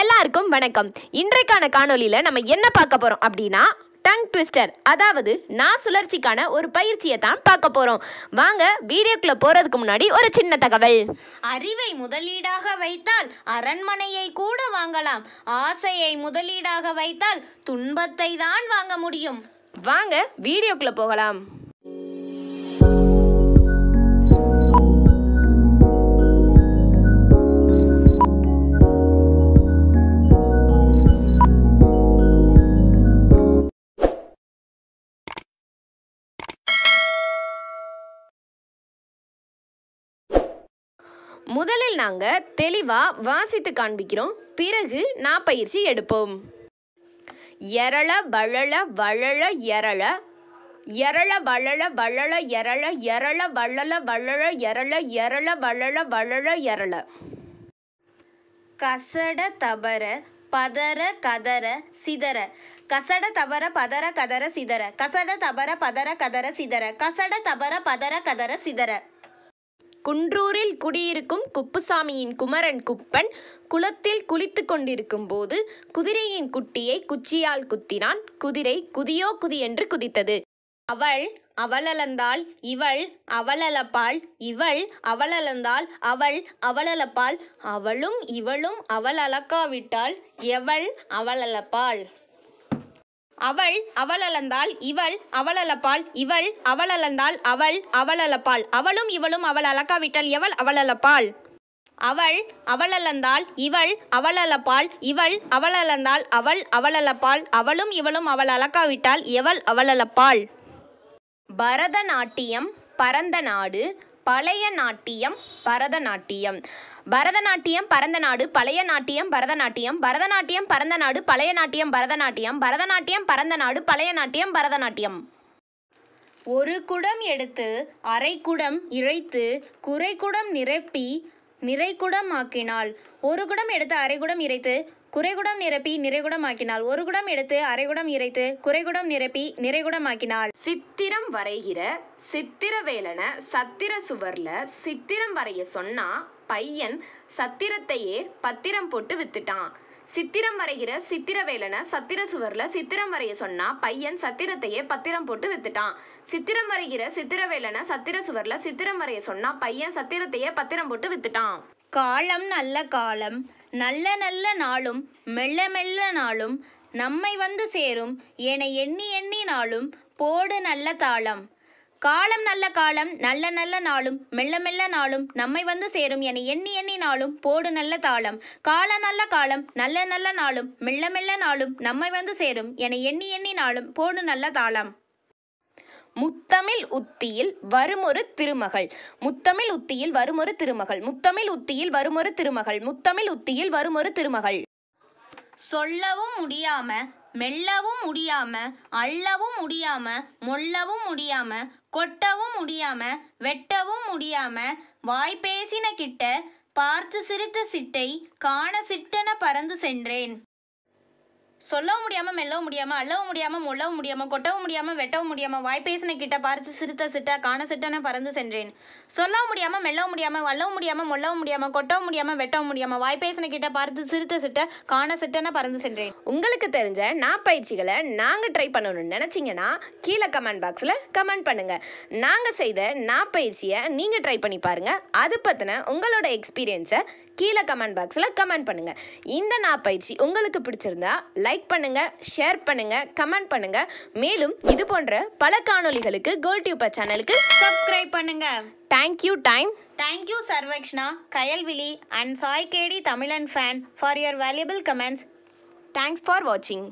எல்லாருக்கும் வணக்கம் இன்றைக்கான காணொலியில் நம்ம என்ன பார்க்க போகிறோம் அப்படின்னா டங் ட்விஸ்டர் அதாவது நான் சுழற்சிக்கான ஒரு பயிற்சியை தான் பார்க்க போகிறோம் வாங்க வீடியோக்குள்ளே போகிறதுக்கு முன்னாடி ஒரு சின்ன தகவல் அறிவை முதலீடாக வைத்தால் அரண்மனையை கூட வாங்கலாம் ஆசையை முதலீடாக வைத்தால் துன்பத்தை தான் வாங்க முடியும் வாங்க வீடியோக்குள்ளே போகலாம் முதலில் நாங்கள் தெளிவாக வாசித்து காண்பிக்கிறோம் பிறகு நான் பயிற்சி எடுப்போம் எரள வளள வளள எரள எரள வளள வளள எரள எரள வளள வளள எரள எரள வளள வளள எரள கசட தபர பதர கதர சிதற கசட தபர பதர கதர சிதற கசட தபர பதர கதர சிதற கசட தபர பதர கதர சிதற குன்றூரில் குடியிருக்கும் குப்புசாமியின் குமரன் குப்பன் குளத்தில் குளித்து கொண்டிருக்கும் போது குதிரையின் குட்டியை குச்சியால் குத்தினான் குதிரை குதியோ குதி என்று குதித்தது அவள் அவளந்தாள் இவள் அவளப்பாள் இவள் அவளந்தாள் அவள் அவளப்பாள் அவளும் இவளும் அவள் அளக்காவிட்டாள் எவள் அவளப்பாள் அவள் அவளந்தாள் இவள் அவளப்பாள் இவள் அவளந்தாள் அவள் அவளப்பாள் அவளும் இவளும் அவள் அழக்காவிட்டால் எவள் அவளப்பாள் அவள் அவளந்தாள் இவள் அவளப்பாள் இவள் அவளந்தாள் அவள் அவளப்பாள் அவளும் இவளும் அவள் அழக்காவிட்டால் எவள் அவளப்பாள் பரதநாட்டியம் பரந்த நாடு பழைய நாட்டியம் பரதநாட்டியம் பரதநாட்டியம் பரந்த நாடு பழைய நாட்டியம் பரதநாட்டியம் பரதநாட்டியம் பரந்த நாடு பழைய நாட்டியம் பரதநாட்டியம் பரதநாட்டியம் பரந்த நாடு பழைய நாட்டியம் பரதநாட்டியம் ஒரு குடம் எடுத்து அரை குடம் இழைத்து குறை குடம் நிரப்பி ஆக்கினாள் ஒரு குடம் எடுத்து அரை குடம் இறைத்து குறைகுடம் நிரப்பி நிறைகுடம் ஆக்கினாள் ஒரு குடம் எடுத்து அரைகுடம் இறைத்து குறைகுடம் நிரப்பி நிறைகுடம் ஆக்கினாள் சித்திரம் வரைகிற சித்திர வேலனை சத்திர சுவர்ல சித்திரம் வரைய சொன்னா பையன் சத்திரத்தையே பத்திரம் போட்டு வித்துட்டான் சித்திரம் வரைகிற சித்திர வேலனை சத்திர சுவரில் சித்திரம் வரைய சொன்னா பையன் சத்திரத்தையே பத்திரம் போட்டு வித்துட்டான் சித்திரம் வரைகிற சித்திர வேலனை சத்திர சுவரில் சித்திரம் வரைய சொன்னா பையன் சத்திரத்தையே பத்திரம் போட்டு வித்துட்டான் காலம் நல்ல காலம் நல்ல நல்ல நாளும் மெல்ல மெல்ல நாளும் நம்மை வந்து சேரும் என எண்ணி எண்ணி நாளும் போடு நல்ல தாளம் காலம் நல்ல காலம் நல்ல நல்ல நாளும் மெல்ல மெல்ல நாளும் நம்மை வந்து சேரும் என எண்ணி எண்ணி நாளும் போடு நல்ல தாளம் கால நல்ல காலம் நல்ல நல்ல நாளும் மெல்ல மெல்ல நாளும் நம்மை வந்து சேரும் என எண்ணி எண்ணி நாளும் போடு நல்ல தாளம் முத்தமிழ் உத்தியில் வருமொரு திருமகள் முத்தமிழ் உத்தியில் வருமொரு திருமகள் முத்தமிழ் உத்தியில் வருமொரு திருமகள் முத்தமிழ் உத்தியில் வருமொரு திருமகள் சொல்லவும் முடியாம மெல்லவும் முடியாம அள்ளவும் முடியாம மொல்லவும் முடியாம கொட்டவும் முடியாம வெட்டவும் முடியாம வாய்ப்பேசின கிட்ட பார்த்து சிரித்த சிட்டை காண சிட்டென பறந்து சென்றேன் சொல்லவும் முடியாமல் மெல்லவும் முடியாமல் அள்ளவும் முடியாமல் முள்ளவும் முடியாமல் கொட்டவும் முடியாமல் வெட்டவும் முடியாமல் வாய்ப்பேசின கிட்ட பார்த்து சிறுத்த சிட்டா காண சிட்டன பறந்து சென்றேன் சொல்லவும் முடியாமல் மெல்லவும் முடியாமல் வள்ளவும் முடியாமல் முள்ளவும் முடியாமல் கொட்டவும் முடியாமல் வெட்டவும் முடியாமல் வாய்ப்பேசின கிட்ட பார்த்து சிறுத்த சிட்ட காண சிட்டன பறந்து சென்றேன் உங்களுக்கு தெரிஞ்ச நான் பயிற்சிகளை நாங்கள் ட்ரை பண்ணணும்னு நினச்சிங்கன்னா கீழே கமெண்ட் பாக்ஸில் கமெண்ட் பண்ணுங்கள் நாங்கள் செய்த நான் பயிற்சியை நீங்கள் ட்ரை பண்ணி பாருங்கள் அது பற்றின உங்களோட எக்ஸ்பீரியன்ஸை கீழே கமெண்ட் பாக்ஸில் கமெண்ட் பண்ணுங்கள் இந்த நான் பயிற்சி உங்களுக்கு பிடிச்சிருந்தா லைக் பண்ணுங்கள் ஷேர் பண்ணுங்கள் கமெண்ட் பண்ணுங்கள் மேலும் இது போன்ற பல காணொலிகளுக்கு கோல் டியூபர் சேனலுக்கு சப்ஸ்கிரைப் பண்ணுங்கள் thank you time thank you Sarvakshna Kayalvizhi and Saikedi Tamilan fan for your valuable comments thanks for வாட்சிங்